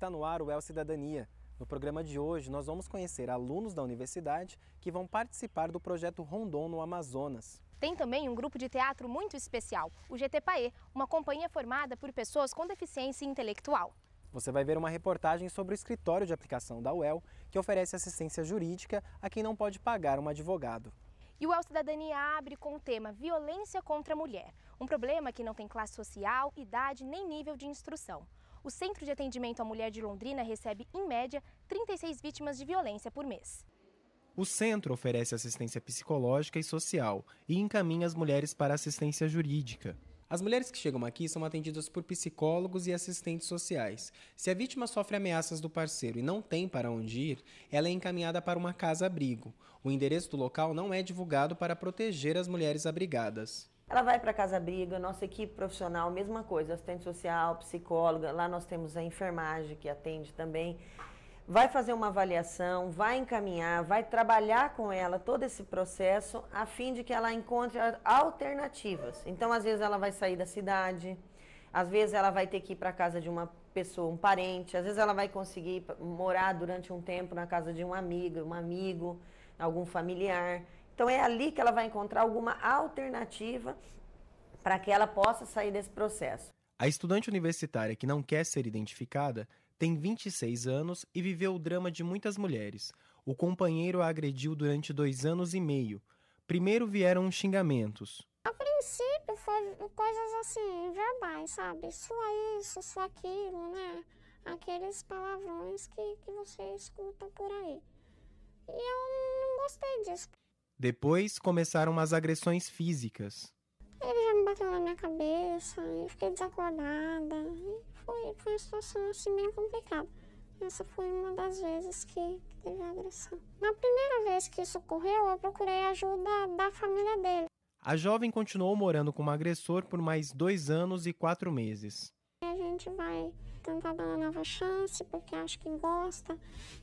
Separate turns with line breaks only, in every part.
Está no ar o El Cidadania. No programa de hoje, nós vamos conhecer alunos da universidade que vão participar do projeto Rondon no Amazonas.
Tem também um grupo de teatro muito especial, o GTPAE, uma companhia formada por pessoas com deficiência intelectual.
Você vai ver uma reportagem sobre o escritório de aplicação da UEL, que oferece assistência jurídica a quem não pode pagar um advogado.
E o El Cidadania abre com o tema Violência contra a Mulher, um problema que não tem classe social, idade nem nível de instrução. O Centro de Atendimento à Mulher de Londrina recebe, em média, 36 vítimas de violência por mês.
O centro oferece assistência psicológica e social e encaminha as mulheres para assistência jurídica. As mulheres que chegam aqui são atendidas por psicólogos e assistentes sociais. Se a vítima sofre ameaças do parceiro e não tem para onde ir, ela é encaminhada para uma casa-abrigo. O endereço do local não é divulgado para proteger as mulheres abrigadas.
Ela vai para casa briga, nossa equipe profissional, mesma coisa, assistente social, psicóloga, lá nós temos a enfermagem que atende também. Vai fazer uma avaliação, vai encaminhar, vai trabalhar com ela todo esse processo a fim de que ela encontre alternativas. Então, às vezes ela vai sair da cidade, às vezes ela vai ter que ir para casa de uma pessoa, um parente, às vezes ela vai conseguir morar durante um tempo na casa de uma amiga, um amigo, algum familiar. Então é ali que ela vai encontrar alguma alternativa para que ela possa sair desse processo.
A estudante universitária que não quer ser identificada tem 26 anos e viveu o drama de muitas mulheres. O companheiro a agrediu durante dois anos e meio. Primeiro vieram os xingamentos. A princípio
foi coisas assim, verbais, sabe? Isso isso, isso aquilo, né? Aqueles palavrões que, que você escuta por aí. E eu não gostei disso.
Depois começaram as agressões físicas.
Ele já me bateu na minha cabeça, eu fiquei desacordada. E foi, foi uma situação assim bem complicada. Essa foi uma das vezes que, teve agressão. Na primeira vez que isso ocorreu, eu procurei ajuda da família dele.
A jovem continuou morando com o um agressor por mais dois anos e quatro meses.
A gente vai tentar dar uma nova chance porque acho que gosta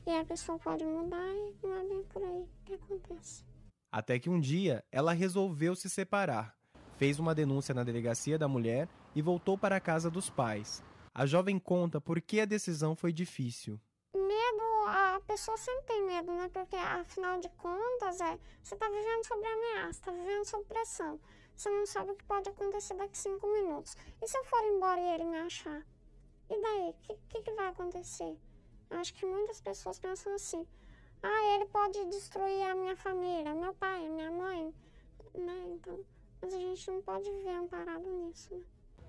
e a pessoa pode mudar e não é bem por aí que acontece.
Até que um dia ela resolveu se separar, fez uma denúncia na delegacia da mulher e voltou para a casa dos pais. A jovem conta por que a decisão foi difícil.
Medo, a pessoa sempre tem medo, né? Porque afinal de contas, é, você está vivendo sob ameaça, está vivendo sob pressão. Você não sabe o que pode acontecer daqui cinco minutos. E se eu for embora e ele me achar? E daí? O que, que, que vai acontecer? Eu acho que muitas pessoas pensam assim: ah, ele pode destruir a minha família, meu pai, minha mãe, né? Então, mas a gente não pode viver amparado nisso, né?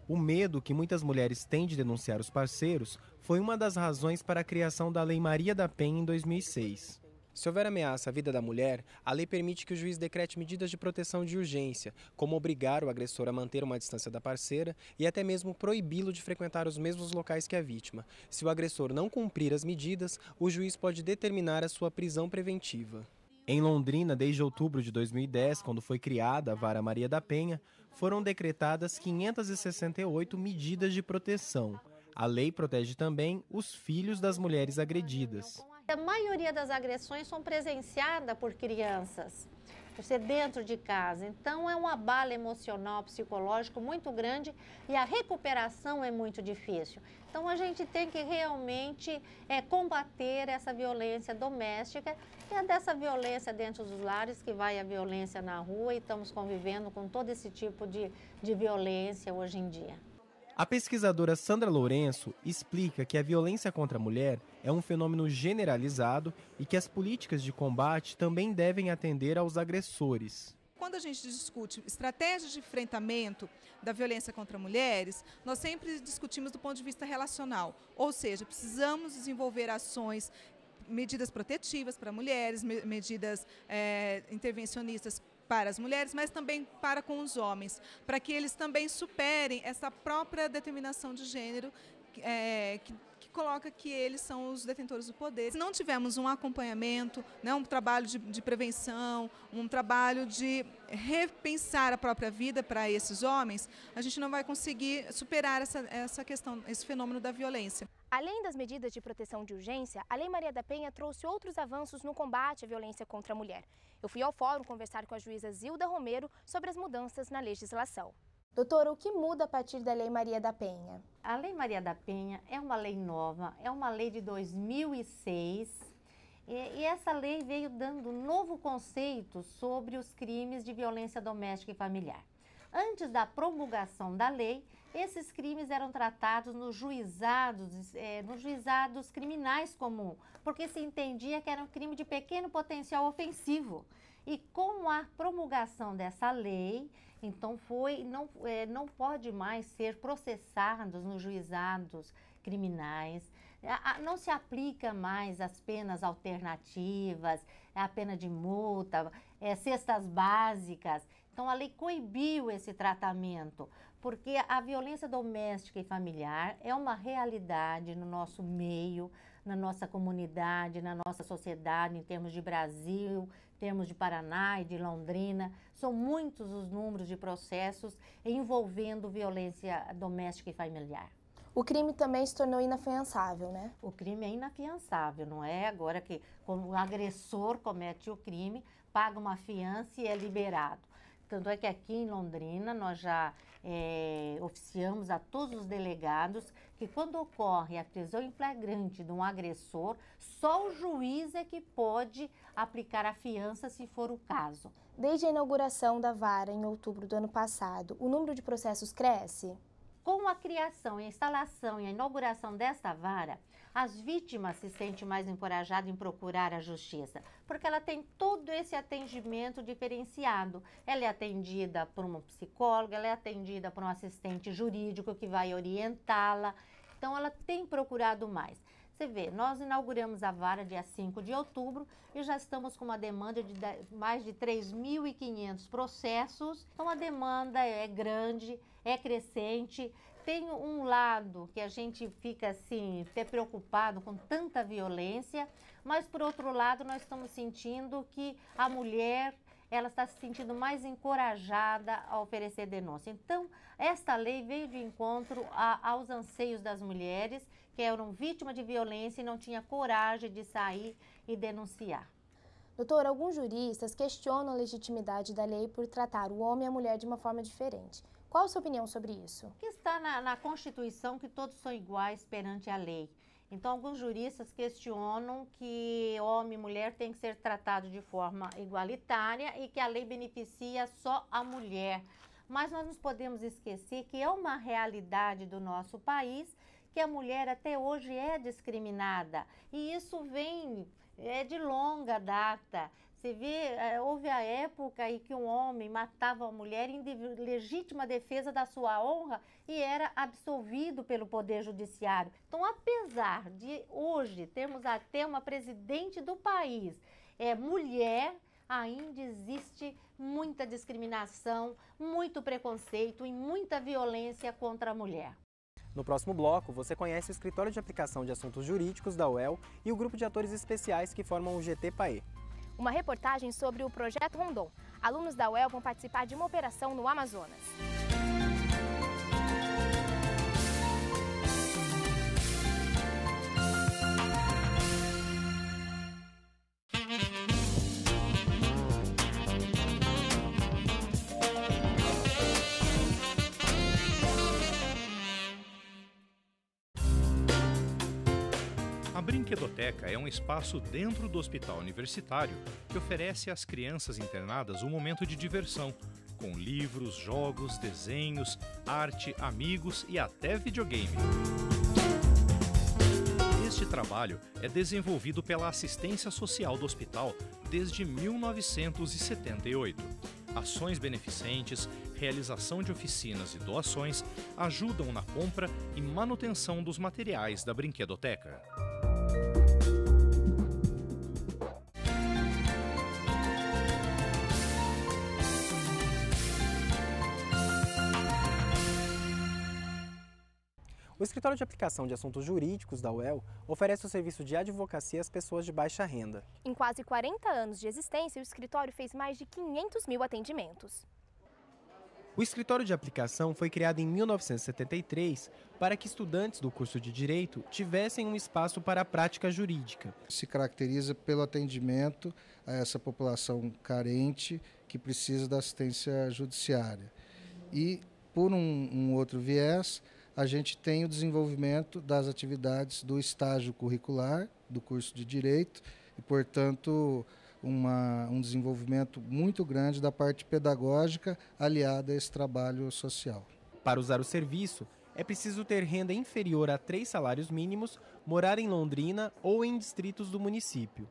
O medo que muitas mulheres têm de denunciar os parceiros foi uma das razões para a criação da Lei Maria da Penha em 2006. Se houver ameaça à vida da mulher, a lei permite que o juiz decrete medidas de proteção de urgência, como obrigar o agressor a manter uma distância da parceira e até mesmo proibi-lo de frequentar os mesmos locais que a vítima. Se o agressor não cumprir as medidas, o juiz pode determinar a sua prisão preventiva. Em Londrina, desde outubro de 2010, quando foi criada a Vara Maria da Penha, foram decretadas 568 medidas de proteção. A lei protege também os filhos das mulheres agredidas.
A maioria das agressões são presenciadas por crianças, por ser dentro de casa. Então, é um abalo emocional, psicológico muito grande e a recuperação é muito difícil. Então, a gente tem que realmente é, combater essa violência doméstica, e é dessa violência dentro dos lares que vai a violência na rua e estamos convivendo com todo esse tipo de, de violência hoje em dia.
A pesquisadora Sandra Lourenço explica que a violência contra a mulher é um fenômeno generalizado e que as políticas de combate também devem atender aos agressores.
Quando a gente discute estratégias de enfrentamento da violência contra mulheres, nós sempre discutimos do ponto de vista relacional, ou seja, precisamos desenvolver ações medidas protetivas para mulheres, medidas é, intervencionistas para as mulheres, mas também para com os homens, para que eles também superem essa própria determinação de gênero é, que, que, coloca que eles são os detentores do poder. Se não tivermos um acompanhamento, né, um trabalho de, de prevenção, um trabalho de repensar a própria vida para esses homens, a gente não vai conseguir superar essa, essa questão, esse fenômeno da violência. Além das medidas de proteção de urgência, a Lei Maria da Penha trouxe outros avanços no combate à violência contra a mulher. Eu fui ao fórum conversar com a juíza Zilda Romero sobre as mudanças na legislação.
Doutora, o que muda a partir da Lei Maria da Penha? A Lei Maria da Penha é uma lei nova, é uma lei de 2006. E essa lei veio dando novo conceito sobre os crimes de violência doméstica e familiar. Antes da promulgação da lei, esses crimes eram tratados nos juizados, é, nos juizados criminais comum, porque se entendia que era um crime de pequeno potencial ofensivo. E com a promulgação dessa lei, então foi não, é, não pode mais ser processados nos juizados criminais, não se aplica mais as penas alternativas, a pena de multa, é, cestas básicas. Então, a lei coibiu esse tratamento, porque a violência doméstica e familiar é uma realidade no nosso meio, na nossa comunidade, na nossa sociedade, em termos de Brasil, em termos de Paraná e de Londrina. São muitos os números de processos envolvendo violência doméstica e familiar.
O crime também se tornou inafiançável,
né? O crime é inafiançável, não é agora que o agressor comete o crime, paga uma fiança e é liberado. Tanto é que aqui em Londrina nós já é, oficiamos a todos os delegados que quando ocorre a prisão em flagrante de um agressor, só o juiz é que pode aplicar a fiança se for o caso.
Desde a inauguração da vara em outubro do ano passado, o número de processos cresce?
Com a criação, a instalação e a inauguração desta vara, as vítimas se sentem mais encorajadas em procurar a justiça, porque ela tem todo esse atendimento diferenciado. Ela é atendida por uma psicóloga, ela é atendida por um assistente jurídico que vai orientá-la. Então, ela tem procurado mais. Você vê, nós inauguramos a vara dia 5 de outubro e já estamos com uma demanda de mais de 3.500 processos. Então a demanda é grande, é crescente. Tem um lado que a gente fica assim, até preocupado com tanta violência, mas por outro lado nós estamos sentindo que a mulher ela está se sentindo mais encorajada a oferecer denúncia. Então, esta lei veio de encontro a, aos anseios das mulheres que eram vítimas de violência e não tinha coragem de sair e denunciar. Doutor,
alguns juristas questionam a legitimidade da lei por tratar o homem e a mulher de uma forma diferente.
Qual a sua opinião sobre isso? Que está na, na Constituição que todos são iguais perante a lei. Então, alguns juristas questionam que homem e mulher têm que ser tratados de forma igualitária e que a lei beneficia só a mulher. Mas nós não podemos esquecer que é uma realidade do nosso país que a mulher até hoje é discriminada. E isso vem é de longa data. Você vê, é, houve a época em que um homem matava a mulher em legítima defesa da sua honra e era absolvido pelo Poder Judiciário. Então, apesar de hoje termos até uma presidente do país é, mulher, ainda existe muita discriminação, muito preconceito e muita violência contra a mulher.
No próximo bloco, você conhece o Escritório de Aplicação de Assuntos Jurídicos da UEL e o grupo de atores especiais que formam o GT PAE.
Uma
reportagem sobre o Projeto Rondon. Alunos da UEL vão participar de uma operação no Amazonas.
Biblioteca é um espaço dentro do hospital universitário que oferece às crianças internadas um momento de diversão, com livros, jogos, desenhos, arte, amigos e até videogame. Este trabalho é desenvolvido pela assistência social do hospital desde 1978. Ações beneficentes, realização de oficinas e doações ajudam na compra e manutenção dos materiais da brinquedoteca. O Escritório de Aplicação de Assuntos Jurídicos da UEL oferece o serviço de advocacia às pessoas de baixa renda.
Em quase 40 anos de existência, o escritório fez mais de 500 mil atendimentos.
O escritório de aplicação foi criado em 1973 para que estudantes do curso de direito tivessem um espaço para a prática jurídica. Se caracteriza pelo atendimento a essa população carente que precisa da assistência judiciária. E, por um, um outro viés, a gente tem o desenvolvimento das atividades do estágio curricular do curso de direito e, portanto, uma, um desenvolvimento muito grande da parte pedagógica aliada a esse trabalho social. Para usar o serviço, é preciso ter renda inferior a três salários mínimos, morar em Londrina ou em distritos do município.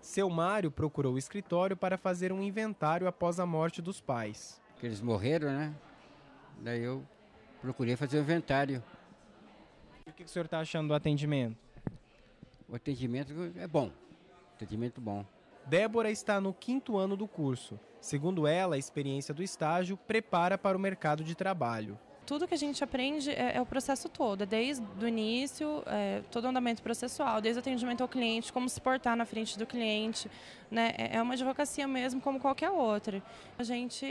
Seu Mário procurou o escritório para fazer um inventário após a morte dos pais. Que eles morreram, né? Daí eu procurei fazer o um inventário. E o que o senhor está achando do atendimento? O atendimento é bom. Atendimento bom. Débora está no quinto ano do curso. Segundo ela, a experiência do estágio prepara para o mercado de trabalho. Tudo que a gente aprende é, é o processo todo, é desde o início, é, todo o andamento processual, desde o atendimento ao cliente, como se portar na frente do cliente. Né? É, é uma advocacia mesmo, como qualquer outra. A gente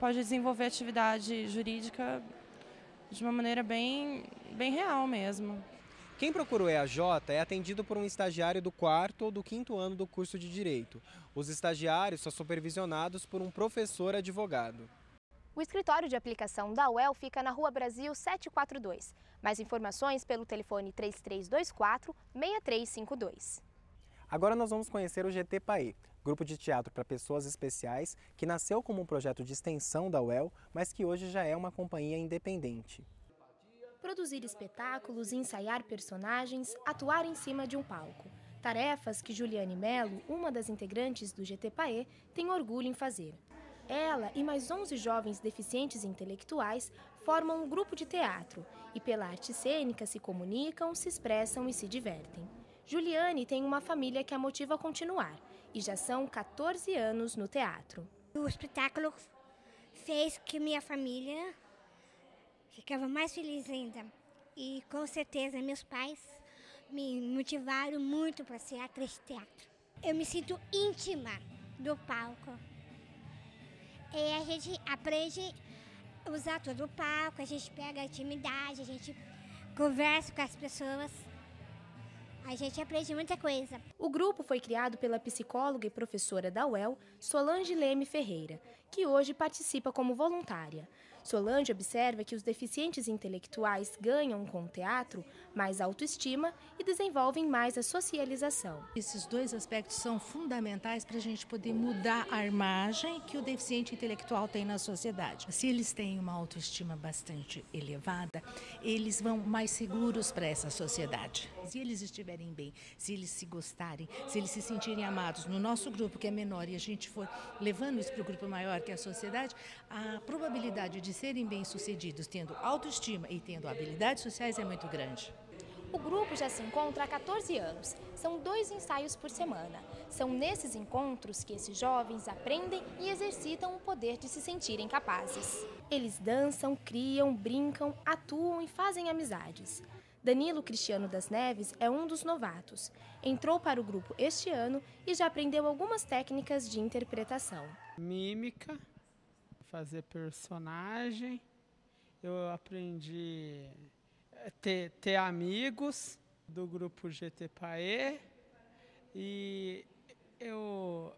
pode desenvolver atividade jurídica de uma maneira bem, bem real mesmo. Quem procura o EAJ é atendido por um estagiário do quarto ou do quinto ano do curso de Direito. Os estagiários são supervisionados por um professor advogado.
O escritório de aplicação da UEL fica na Rua Brasil 742. Mais informações pelo telefone 3324 6352.
Agora nós vamos conhecer o GT PAE, grupo de teatro para pessoas especiais que nasceu como um projeto de extensão da UEL, mas que hoje já é uma companhia independente
produzir espetáculos, ensaiar personagens, atuar em cima de um palco. Tarefas que Juliane Melo, uma das integrantes do GT Paê, tem orgulho em fazer. Ela e mais 11 jovens deficientes intelectuais formam um grupo de teatro e, pela arte cênica, se comunicam, se expressam e se divertem. Juliane tem uma família que a motiva a continuar e já são 14 anos no teatro. O espetáculo fez que minha família
ficava mais feliz ainda. E com certeza meus pais me motivaram muito para ser atriz de teatro. Eu me sinto íntima do palco. E a gente aprende usar todo o palco, a gente pega a intimidade, a gente conversa com as pessoas.
A gente aprende muita coisa. O grupo foi criado pela psicóloga e professora da UEL, Solange Leme Ferreira, que hoje participa como voluntária. Solange observa que os deficientes intelectuais ganham com o teatro mais autoestima e desenvolvem mais a socialização. Esses dois aspectos são fundamentais para a gente
poder mudar a imagem que o deficiente intelectual tem na sociedade. Se eles têm uma autoestima bastante elevada, eles vão mais seguros para essa sociedade. Se eles estiverem bem, se eles se gostarem, se eles se sentirem amados no nosso grupo que é menor e a gente for levando isso para o grupo maior que é a sociedade, a probabilidade de de serem bem-sucedidos tendo autoestima e tendo habilidades sociais é muito grande. O grupo já
se encontra há 14 anos. São dois ensaios por semana. São nesses encontros que esses jovens aprendem e exercitam o poder de se sentirem capazes. Eles dançam, criam, brincam, atuam e fazem amizades. Danilo Cristiano das Neves é um dos novatos. Entrou para o grupo este ano e já aprendeu algumas técnicas de interpretação.
Mímica, fazer personagem, eu aprendi eh, ter, ter amigos do grupo GT Paê e eu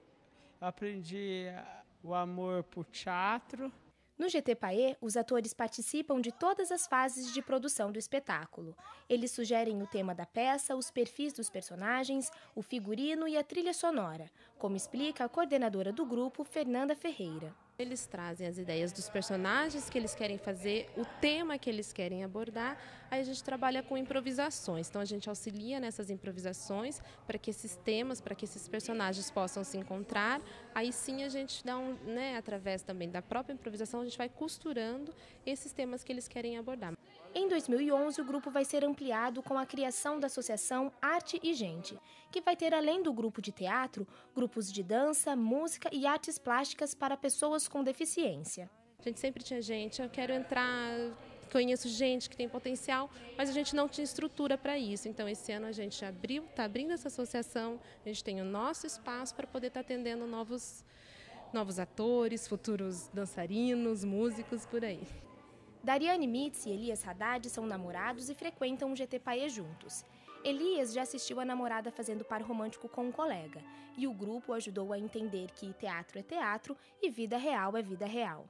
aprendi eh, o amor por teatro.
No GT Paê, os atores participam de todas as fases de produção do espetáculo. Eles sugerem o tema da peça, os perfis dos personagens, o figurino e a trilha sonora, como explica a coordenadora do grupo, Fernanda Ferreira. Eles trazem as ideias dos personagens que eles querem fazer, o tema que eles querem abordar. Aí a gente trabalha com improvisações. Então a gente auxilia nessas improvisações para que esses temas, para que esses personagens possam se encontrar. Aí sim a gente dá um, né, através também da própria improvisação, a gente vai costurando esses temas que eles querem abordar. Em 2011, o grupo vai ser ampliado com a criação da Associação Arte e Gente, que vai ter, além do grupo de teatro, grupos de dança, música e artes plásticas para pessoas com deficiência. A gente sempre tinha gente, eu quero entrar, conheço gente que tem potencial, mas a gente não tinha estrutura para isso. Então, esse ano a gente abriu, está abrindo essa associação, a gente tem o nosso espaço para poder estar tá atendendo novos, novos atores, futuros dançarinos, músicos por aí. Dariane Mitz e Elias Haddad são namorados e frequentam o GT Paê juntos. Elias já assistiu a namorada fazendo par romântico com um colega, e o grupo ajudou a entender que teatro é teatro e vida real é vida real.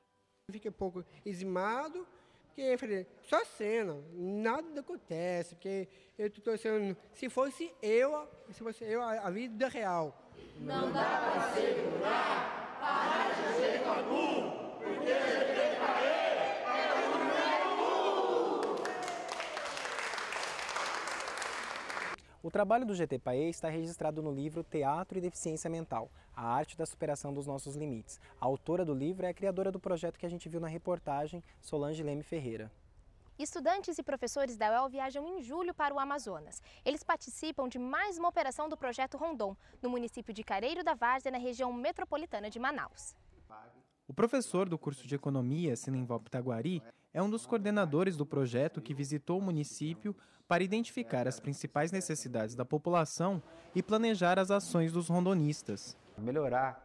Fiquei um pouco eximado, porque eu falei, só cena, nada acontece, porque eu estou sendo, se fosse eu, se fosse eu, a, vida real. Não dá para segurar! trabalho do GT Paê está registrado no livro Teatro e Deficiência Mental, a arte da superação dos nossos limites. A autora do livro é a criadora do projeto que a gente viu na reportagem, Solange Leme Ferreira.
Estudantes e professores da UEL viajam em julho para o Amazonas. Eles participam de mais uma operação do Projeto Rondon, no município de Careiro da Várzea, na região metropolitana de Manaus.
O professor do curso de Economia, Sininval Pitaguari, é um dos coordenadores do projeto que visitou o município para identificar as principais necessidades da população e planejar as ações dos rondonistas. Melhorar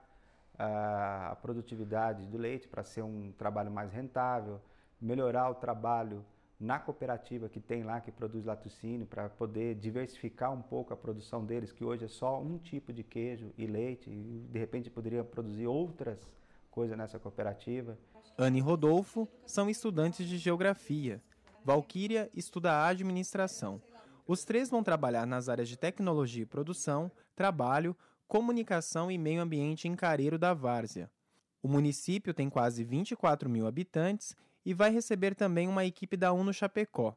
a produtividade do leite para ser um trabalho mais rentável, melhorar o trabalho na cooperativa que tem lá, que produz laticínio, para poder diversificar um pouco a produção deles, que hoje é só um tipo de queijo e leite, e de repente poderia produzir outras coisa nessa cooperativa. Ana e Rodolfo são estudantes de geografia. Valquíria estuda administração. Os três vão trabalhar nas áreas de tecnologia e produção, trabalho, comunicação e meio ambiente em Careiro da Várzea. O município tem quase 24 mil habitantes e vai receber também uma equipe da UNO Chapecó.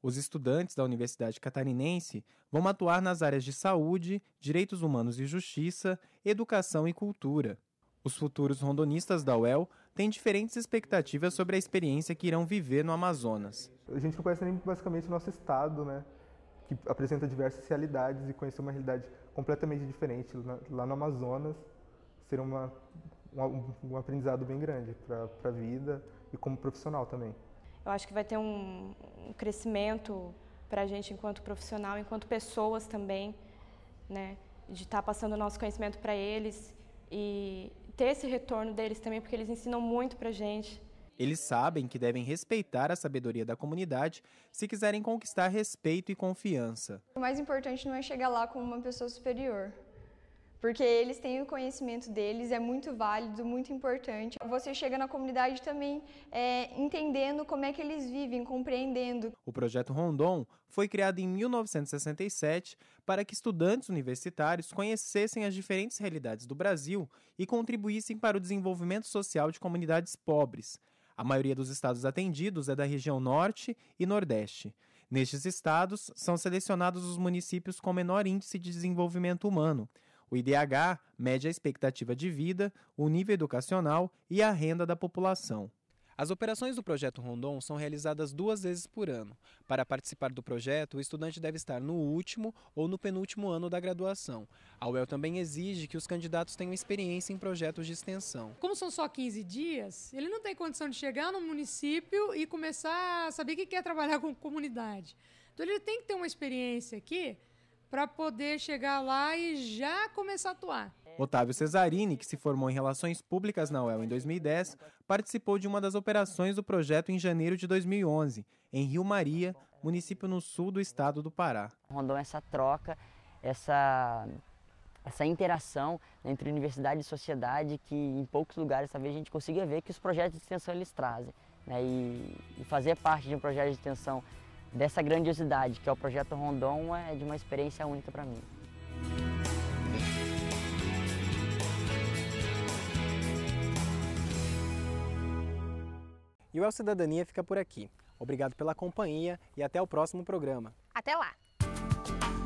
Os estudantes da Universidade Catarinense vão atuar nas áreas de saúde, direitos humanos e justiça, educação e cultura. Os futuros rondonistas da UEL têm diferentes expectativas sobre a experiência que irão viver no Amazonas. A gente não conhece nem basicamente o nosso estado, né? Que apresenta
diversas realidades e conhecer uma realidade completamente diferente lá no Amazonas
será uma, um, um aprendizado bem grande para a vida e como profissional também.
Eu acho que vai ter um, um crescimento para a gente enquanto profissional, enquanto pessoas também, né? De estar tá passando o nosso conhecimento para eles e ter esse retorno deles também, porque eles ensinam muito pra gente.
Eles sabem que devem respeitar a sabedoria da comunidade se quiserem conquistar respeito e confiança.
O mais importante não é chegar lá como uma pessoa superior, porque eles têm o conhecimento deles, é muito válido, muito importante. Você chega na comunidade também é, entendendo como é que eles vivem, compreendendo.
O projeto Rondon foi criado em 1967 para que estudantes universitários conhecessem as diferentes realidades do Brasil e contribuíssem para o desenvolvimento social de comunidades pobres. A maioria dos estados atendidos é da região Norte e Nordeste. Nestes estados, são selecionados os municípios com menor índice de desenvolvimento humano, o IDH mede a expectativa de vida, o nível educacional e a renda da população. As operações do Projeto Rondon são realizadas duas vezes por ano. Para participar do projeto, o estudante deve estar no último ou no penúltimo ano da graduação. A UEL também exige que os candidatos tenham experiência em projetos de extensão.
Como são só 15 dias, ele não tem condição de chegar no município e começar a saber que quer trabalhar com comunidade. Então ele tem que ter uma experiência aqui para poder chegar lá e já começar a atuar.
Otávio Cesarini, que se formou em Relações Públicas na UEL em 2010, participou de uma das operações do projeto em janeiro de 2011, em Rio Maria, município no sul do estado do Pará. Rondou essa troca, essa, essa interação entre universidade e
sociedade que em poucos lugares talvez a gente consiga ver que os projetos de extensão eles trazem. Né? E, e fazer parte de um projeto de extensão dessa grandiosidade que é o projeto Rondon é de
uma experiência única para mim. E o El Cidadania fica por aqui. Obrigado pela companhia e até o próximo programa.
Até lá!